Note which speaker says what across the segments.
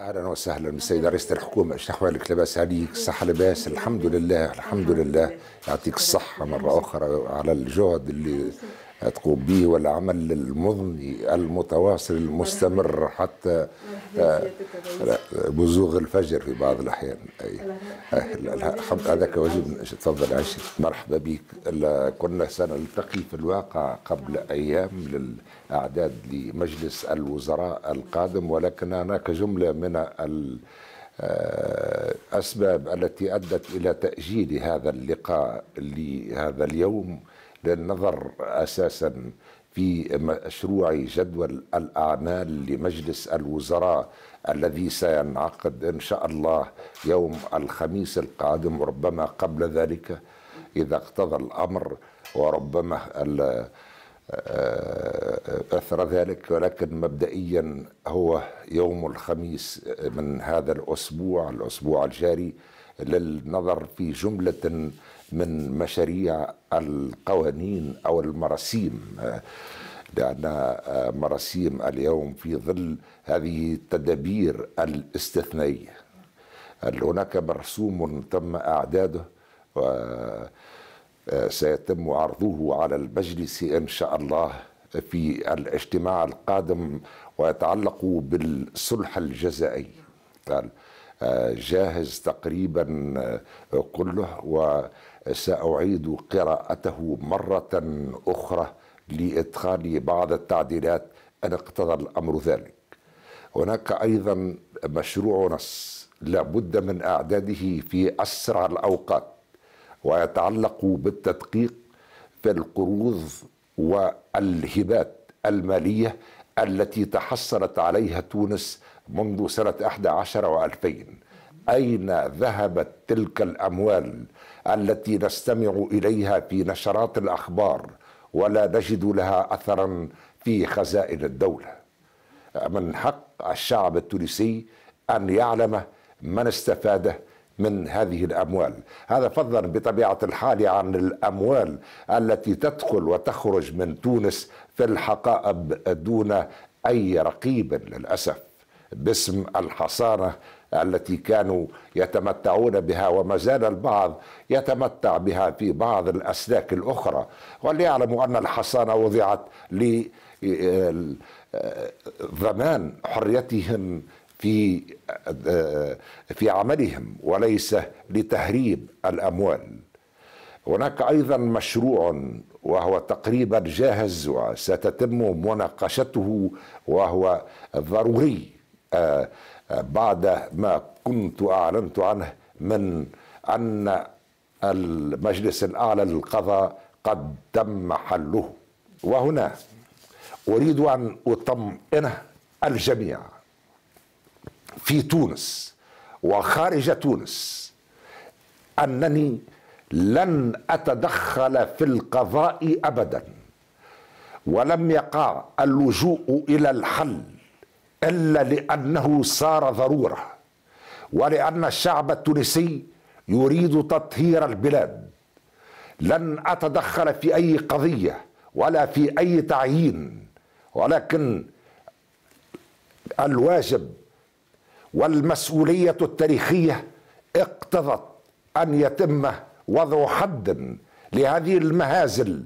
Speaker 1: اهلا وسهلا بالسيده رئيسه الحكومه ايش احوالك لاباس عليك صح لاباس الحمد لله الحمد لله يعطيك الصحه مره اخرى على الجهد اللي هتقوم به والعمل المضني المتواصل المستمر حتى بزوغ الفجر في بعض الأحيان هذاك واجب تفضل عشر مرحبا بك كنا سنلتقي في الواقع قبل أيام للأعداد لمجلس الوزراء القادم ولكن هناك جملة من ال آه، أسباب التي أدت إلى تأجيل هذا اللقاء لهذا اليوم للنظر اساسا في مشروع جدول الاعمال لمجلس الوزراء الذي سينعقد ان شاء الله يوم الخميس القادم وربما قبل ذلك اذا اقتضى الامر وربما أثر ذلك ولكن مبدئيا هو يوم الخميس من هذا الأسبوع الأسبوع الجاري للنظر في جملة من مشاريع القوانين أو المراسيم لأن مراسيم اليوم في ظل هذه التدابير الاستثنائية هناك مرسوم تم إعداده آه، سيتم عرضه على المجلس ان شاء الله في الاجتماع القادم ويتعلق بالصلح الجزائي آه، جاهز تقريبا آه، كله وساعيد قراءته مره اخرى لادخال بعض التعديلات ان اقتضى الامر ذلك هناك ايضا مشروع نص لابد من اعداده في اسرع الاوقات ويتعلق بالتدقيق في القروض والهبات المالية التي تحصلت عليها تونس منذ سنة 11 و2000 أين ذهبت تلك الأموال التي نستمع إليها في نشرات الأخبار ولا نجد لها أثرا في خزائن الدولة من حق الشعب التونسي أن يعلم من استفاده من هذه الأموال هذا فضلا بطبيعة الحال عن الأموال التي تدخل وتخرج من تونس في الحقائب دون أي رقيب للأسف باسم الحصانة التي كانوا يتمتعون بها وما زال البعض يتمتع بها في بعض الأسلاك الأخرى وليعلموا أن الحصانة وضعت لضمان آه، آه، حريتهم في آه، في عملهم وليس لتهريب الاموال هناك ايضا مشروع وهو تقريبا جاهز وستتم مناقشته وهو ضروري آه، آه، بعد ما كنت اعلنت عنه من ان المجلس الاعلى للقضاء قد تم حله وهنا اريد ان اطمئن الجميع في تونس وخارج تونس انني لن اتدخل في القضاء ابدا ولم يقع اللجوء الى الحل الا لانه صار ضروره ولان الشعب التونسي يريد تطهير البلاد لن اتدخل في اي قضيه ولا في اي تعيين ولكن الواجب والمسؤولية التاريخية اقتضت أن يتم وضع حد لهذه المهازل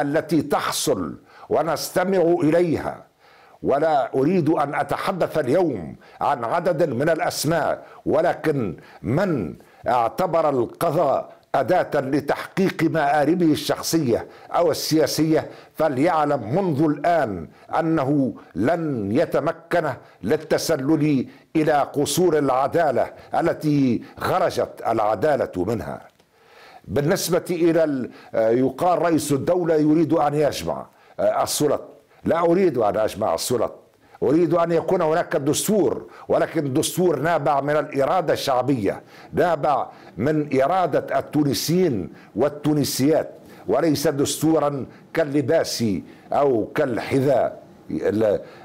Speaker 1: التي تحصل ونستمع إليها ولا أريد أن أتحدث اليوم عن عدد من الأسماء ولكن من اعتبر القضاء أداة لتحقيق مآربه الشخصية أو السياسية فليعلم منذ الآن أنه لن يتمكن للتسلل إلى قصور العدالة التي خرجت العدالة منها بالنسبة إلى آه، يقال رئيس الدولة يريد أن يجمع آه، السلط لا أريد أن أجمع السلط أريد أن يكون هناك دستور ولكن دستور نابع من الإرادة الشعبية نابع من إرادة التونسيين والتونسيات وليس دستورا كاللباس أو كالحذاء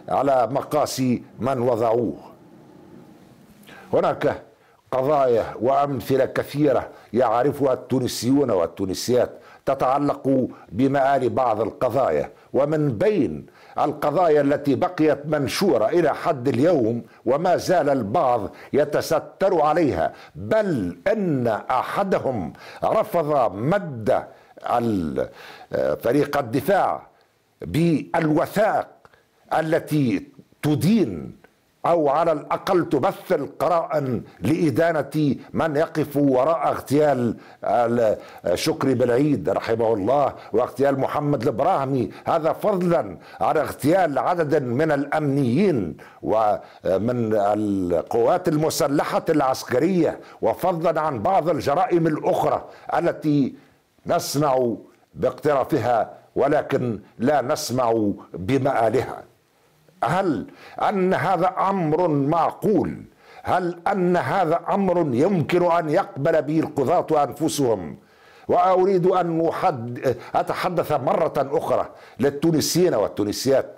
Speaker 1: على مقاس من وضعوه هناك قضايا وأمثلة كثيرة يعرفها التونسيون والتونسيات تتعلق بمآل بعض القضايا ومن بين القضايا التي بقيت منشوره الى حد اليوم وما زال البعض يتستر عليها بل ان احدهم رفض مد فريق الدفاع بالوثائق التي تدين أو على الأقل تمثل قراء لإدانة من يقف وراء اغتيال شكري بالعيد رحمه الله واغتيال محمد البراهمي هذا فضلا على اغتيال عدد من الأمنيين ومن القوات المسلحة العسكرية وفضلا عن بعض الجرائم الأخرى التي نسمع باقترافها ولكن لا نسمع بمآلها هل أن هذا أمر معقول هل أن هذا أمر يمكن أن يقبل به القضاة أنفسهم وأريد أن أحد أتحدث مرة أخرى للتونسيين والتونسيات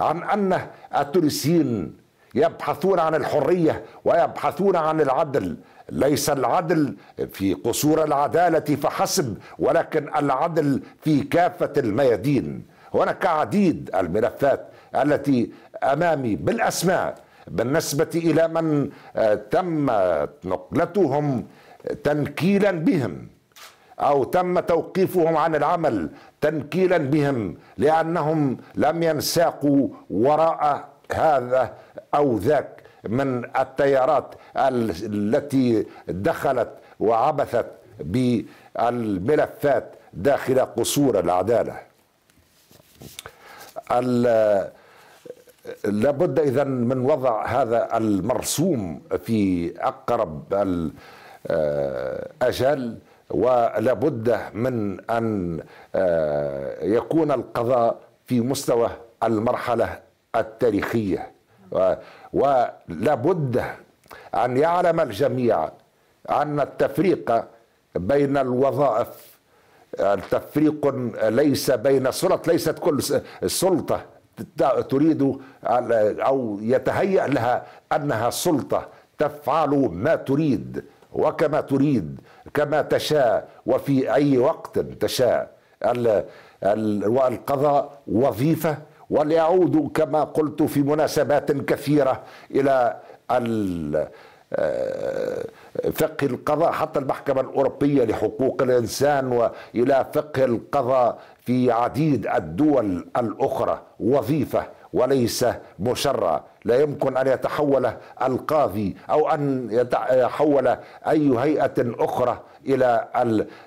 Speaker 1: عن أن التونسيين يبحثون عن الحرية ويبحثون عن العدل ليس العدل في قصور العدالة فحسب ولكن العدل في كافة الميادين هناك عديد الملفات التي امامي بالاسماء بالنسبه الى من آه، تم نقلتهم تنكيلا بهم او تم توقيفهم عن العمل تنكيلا بهم لانهم لم ينساقوا وراء هذا او ذاك من التيارات التي دخلت وعبثت بالملفات داخل قصور العداله لابد اذا من وضع هذا المرسوم في اقرب الاجل آه، ولابد من ان آه، يكون القضاء في مستوى المرحله التاريخيه ولابد ان يعلم الجميع ان التفريق بين الوظائف التفريق ليس بين السلطة ليست كل السلطه تريد أو يتهيأ لها أنها سلطة تفعل ما تريد وكما تريد كما تشاء وفي أي وقت تشاء والقضاء وظيفة وليعود كما قلت في مناسبات كثيرة إلى آه، فقه القضاء حتى المحكمة الأوروبية لحقوق الإنسان وإلى فقه القضاء في عديد الدول الاخرى وظيفه وليس مشرع لا يمكن ان يتحول القاضي او ان يتحول اي هيئه اخرى الى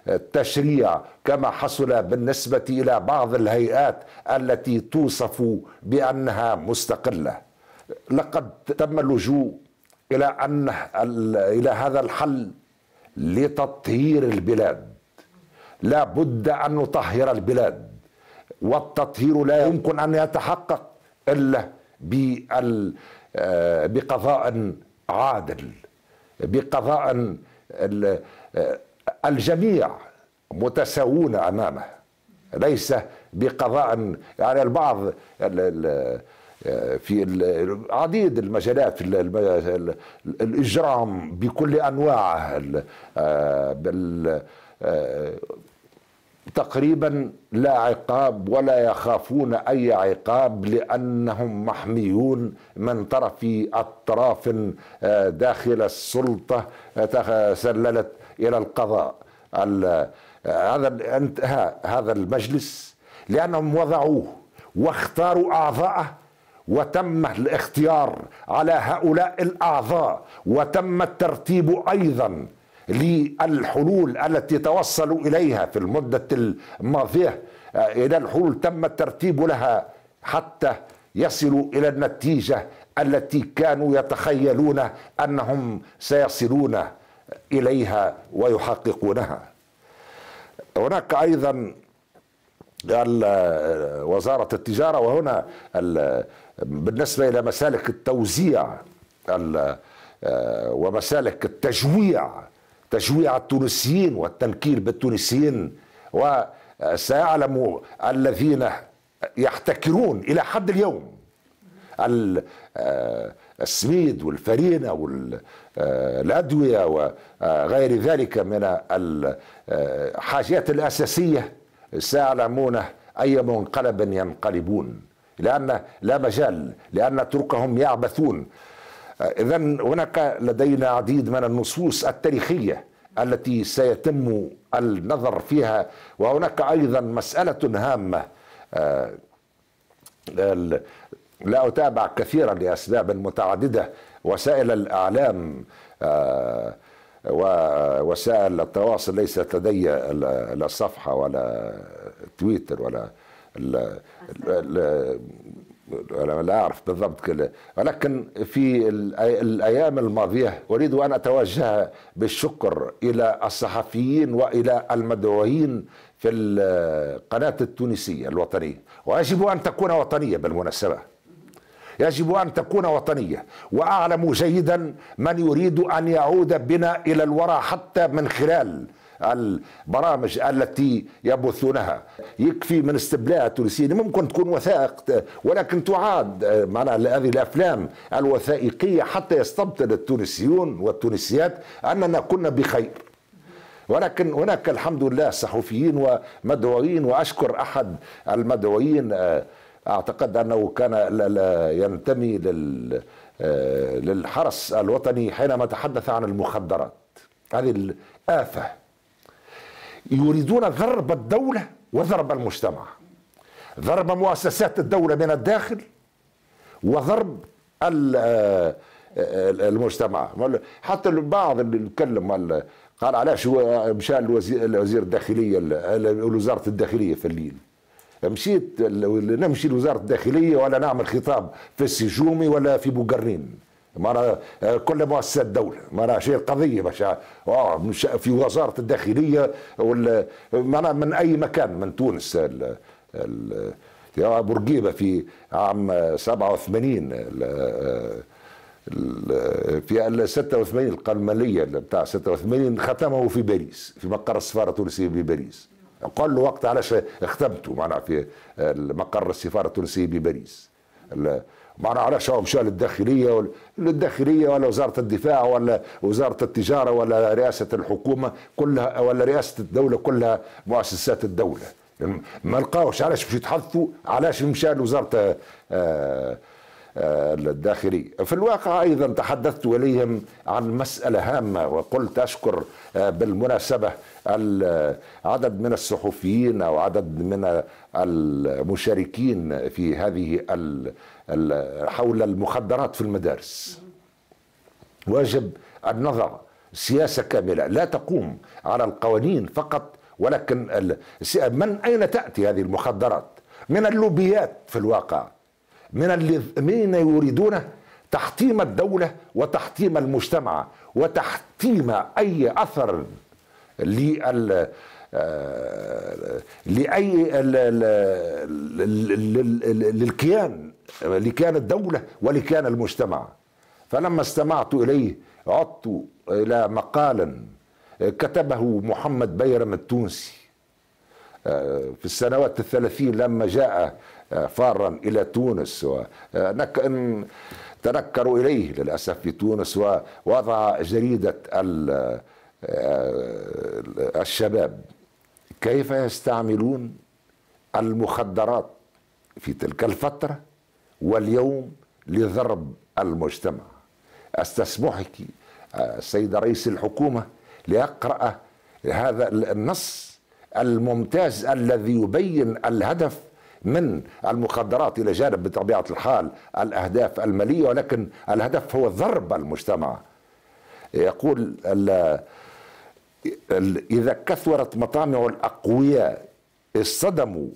Speaker 1: التشريع كما حصل بالنسبه الى بعض الهيئات التي توصف بانها مستقله لقد تم اللجوء الى ان الى هذا الحل لتطهير البلاد لا بد أن نطهر البلاد والتطهير لا يمكن أن يتحقق إلا آه، بقضاء عادل بقضاء آه، الجميع متساوون امامه ليس بقضاء يعني البعض آه، في عديد المجالات في الاجرام بكل انواعه تقريبا لا عقاب ولا يخافون اي عقاب لانهم محميون من طرف اطراف آه، داخل السلطه آه، تسللت الى القضاء آه، هذا انتهى هذا المجلس لانهم وضعوه واختاروا اعضاءه وتم الاختيار على هؤلاء الاعضاء وتم الترتيب ايضا للحلول التي توصلوا إليها في المدة الماضية إلى آه، الحلول تم الترتيب لها حتى يصلوا إلى النتيجة التي كانوا يتخيلون أنهم سيصلون إليها ويحققونها هناك أيضا آه، وزارة التجارة وهنا بالنسبة إلى مسالك التوزيع آه، ومسالك التجويع تشويع التونسيين والتنكير بالتونسيين وسيعلم الذين يحتكرون الى حد اليوم آه، السميد والفرينة والأدوية آه، وغير ذلك من الحاجات آه، الأساسية سيعلمون أي منقلب ينقلبون لأن لا مجال لأن تركهم يعبثون إذا هناك لدينا عديد من النصوص التاريخية التي سيتم النظر فيها وهناك أيضا مسألة هامة آه، لا أتابع كثيرا لأسباب متعددة وسائل الإعلام آه، ووسائل التواصل ليست لدي لا صفحة ولا تويتر ولا أنا لا أعرف بالضبط كله ولكن في الأيام الماضية أريد أن أتوجه بالشكر إلى الصحفيين وإلى المدعوين في القناة التونسية الوطنية ويجب أن تكون وطنية بالمناسبة يجب أن تكون وطنية وأعلم جيدا من يريد أن يعود بنا إلى الوراء حتى من خلال البرامج التي يبثونها يكفي من استبلاء التونسيين ممكن تكون وثائق ولكن تعاد معنا هذه الأفلام الوثائقية حتى يستبطن التونسيون والتونسيات أننا كنا بخير ولكن هناك الحمد لله صحفيين ومدعوين وأشكر أحد المدعوين أعتقد أنه كان ينتمي لل للحرس الوطني حينما تحدث عن المخدرات هذه الآفة يريدون ضرب الدولة وضرب المجتمع ضرب مؤسسات الدولة من الداخل وضرب آه، آه، المجتمع حتى البعض اللي يتكلم قال علاش هو مشى الوزير الداخلية وزارة الداخلية في الليل مشيت نمشي لوزارة الداخلية ولا نعمل خطاب في السجومي ولا في بوقرنين مرة آه، كل مؤسسات الدولة مرة شيء قضية باش آه، آه، في وزارة الداخلية ولا مرة من أي مكان من تونس ال ال بورقيبة في عام 87 ال في 86 القرملية بتاع 86 ختمه في باريس في مقر السفارة التونسية بباريس قال له وقت علاش ختمته معناها في مقر السفارة التونسية بباريس ما نعرفش هو مشى للداخليه ولا للداخليه ولا وزاره الدفاع ولا وزاره التجاره ولا رئاسه الحكومه كلها ولا رئاسه الدوله كلها مؤسسات الدوله يعني ما لقاوش علاش مش يتحدثوا علاش مشى لوزاره آه، آه، الداخلية في الواقع أيضا تحدثت إليهم عن مسألة هامة وقلت أشكر آه، بالمناسبة عدد من الصحفيين أو عدد من المشاركين في هذه حول المخدرات في المدارس واجب النظر سياسة كاملة لا تقوم على القوانين فقط ولكن من أين تأتي هذه المخدرات من اللوبيات في الواقع من الذين يريدون تحطيم الدولة وتحطيم المجتمع وتحطيم أي أثر لل آه، لاي للكيان لكيان الدوله ولكيان المجتمع فلما استمعت اليه عدت الى مقالا كتبه محمد بيرم التونسي آه، في السنوات الثلاثين لما جاء آه، فارا الى تونس تنكروا اليه للاسف في تونس ووضع جريده الشباب كيف يستعملون المخدرات في تلك الفترة واليوم لضرب المجتمع استسمحك السيدة آه، رئيس الحكومة لأقرأ هذا النص الممتاز الذي يبين الهدف من المخدرات إلى جانب بطبيعة الحال الأهداف المالية ولكن الهدف هو ضرب المجتمع يقول إذا كثرت مطامع الأقوياء اصطدموا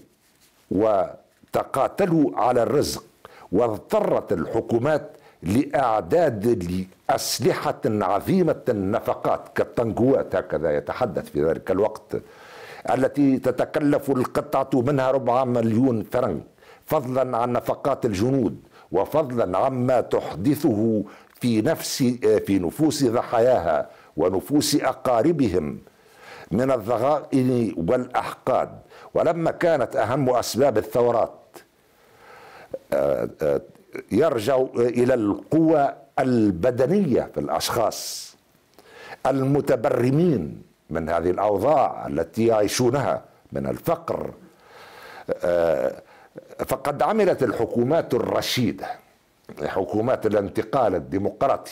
Speaker 1: وتقاتلوا على الرزق واضطرت الحكومات لأعداد لأسلحة عظيمة النفقات كالطنقوات هكذا يتحدث في ذلك الوقت التي تتكلف القطعة منها ربع مليون فرنك فضلا عن نفقات الجنود وفضلا عما تحدثه في نفس في نفوس ضحاياها ونفوس أقاربهم من الضغائن والأحقاد ولما كانت أهم أسباب الثورات آه، آه، يرجع إلى القوى البدنية في الأشخاص المتبرمين من هذه الأوضاع التي يعيشونها من الفقر آه، فقد عملت الحكومات الرشيدة حكومات الانتقال الديمقراطي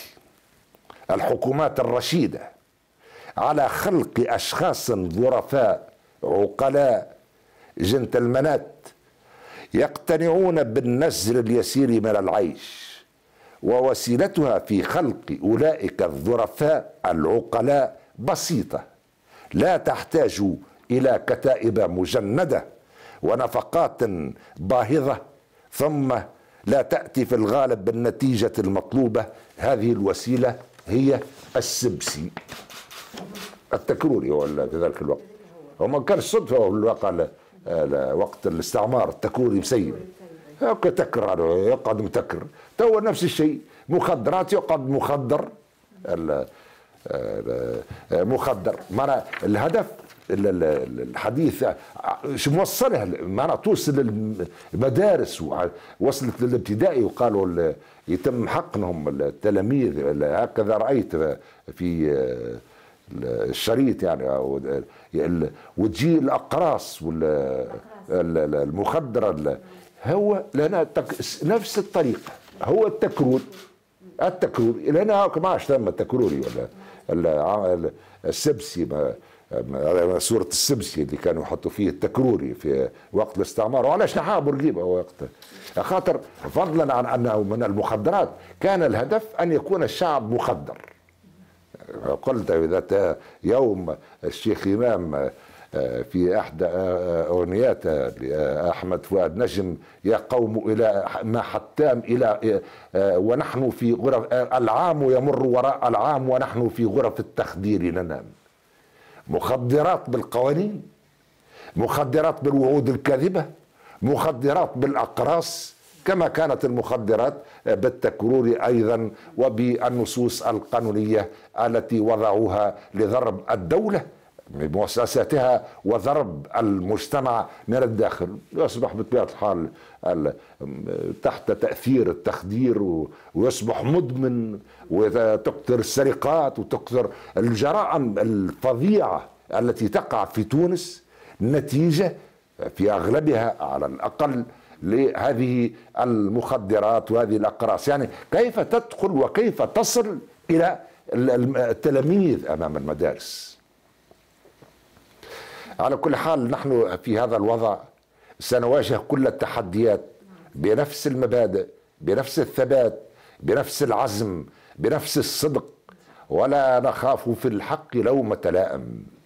Speaker 1: الحكومات الرشيدة على خلق أشخاص ظرفاء عقلاء جنتلمنات يقتنعون بالنزل اليسير من العيش ووسيلتها في خلق أولئك الظرفاء العقلاء بسيطة لا تحتاج إلى كتائب مجندة ونفقات باهظة ثم لا تأتي في الغالب بالنتيجة المطلوبة هذه الوسيلة هي السبسي التكروري هو في ذلك الوقت وما ما كانش صدفه في الواقع وقت الاستعمار التكوري مسيب هكا تكر يقعد متكر تو نفس الشيء مخدرات يقعد مخدر آه، آه، مخدر مرة الهدف الحديث شو موصلها معنا توصل المدارس وصلت للابتدائي وقالوا يتم حقنهم التلاميذ هكذا رايت في الشريط يعني وتجي الاقراص والمخدره هو لنا نفس الطريقه هو التكرور التكرور لنا ما عادش ثم التكروري يعني ولا السبسي سورة السبسي اللي كانوا يحطوا فيه التكروري في وقت الاستعمار وعلاش نحا بورقيبة وقتها خاطر فضلا عن أنه من المخدرات كان الهدف أن يكون الشعب مخدر قلت ذات يوم الشيخ إمام آه، في احدى آه، آه، اغنياته لاحمد فؤاد نجم يا قوم الى ما حتام الى ونحن في غرف العام يمر وراء العام ونحن في غرف التخدير ننام مخدرات بالقوانين مخدرات بالوعود الكاذبة مخدرات بالأقراص كما كانت المخدرات بالتكرور أيضا وبالنصوص القانونية التي وضعوها لضرب الدولة بمؤسساتها وضرب المجتمع من الداخل يصبح بطبيعة الحال تحت تأثير التخدير ويصبح مدمن وتكثر السرقات وتكثر الجرائم الفظيعة التي تقع في تونس نتيجة في أغلبها على الأقل لهذه المخدرات وهذه الأقراص يعني كيف تدخل وكيف تصل إلى التلاميذ أمام المدارس على كل حال نحن في هذا الوضع سنواجه كل التحديات بنفس المبادئ بنفس الثبات بنفس العزم بنفس الصدق ولا نخاف في الحق لومة لائم